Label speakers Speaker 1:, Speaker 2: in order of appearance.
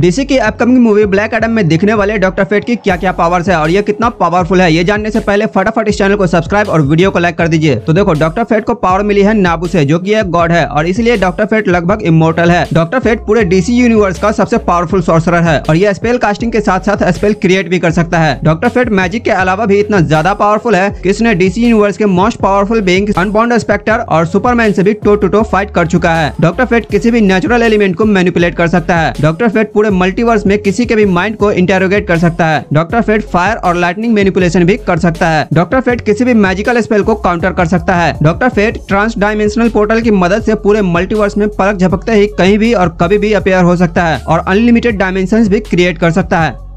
Speaker 1: DC की upcoming movie black Adam में दिखने वाले डॉक्टर फेट की क्या क्या पावर्स है और ये कितना पावरफुल है ये जानने से पहले फटाफट इस चैनल को सब्सक्राइब और वीडियो को लाइक कर दीजिए तो देखो डॉक्टर फेट को पावर मिली है नाबू से जो की एक गॉड है और इसलिए डॉक्टर फेट लगभग इमोटल है डॉक्टर फेट पूरे डीसी यूनिवर्स का सबसे पावरफुल सोर्सर है और ये स्पेल कास्टिंग के साथ साथ स्पेल क्रिएट भी कर सकता है डॉक्टर फेट मैजिक के अलावा भी इतना ज्यादा पावरफुल है कि इसने डीसी यूनिवर्स के most powerful being unbound Spectre और सुपरमैन से भी टो टू टो फाइट कर चुका है डॉक्टर फेट किसी भी नेचुरल एलिमेंट को मैनिपुलेट कर सकता है डॉक्टर फेट पूरे हुए मल्टीवर्स में किसी के भी माइंड को इंटेरोगेट कर सकता है डॉक्टर फेट फायर और लाइटनिंग मेनिपुलेशन भी कर सकता है डॉक्टर फेट किसी भी मैजिकल स्पेल को काउंटर कर सकता है Doctor Fate transdimensional portal की मदद ऐसी पूरे मल्टीवर्स में पलक झपकते ही कहीं भी और कभी भी अपेयर हो सकता है और अनलिमिटेड डायमेंशन भी क्रिएट कर सकता है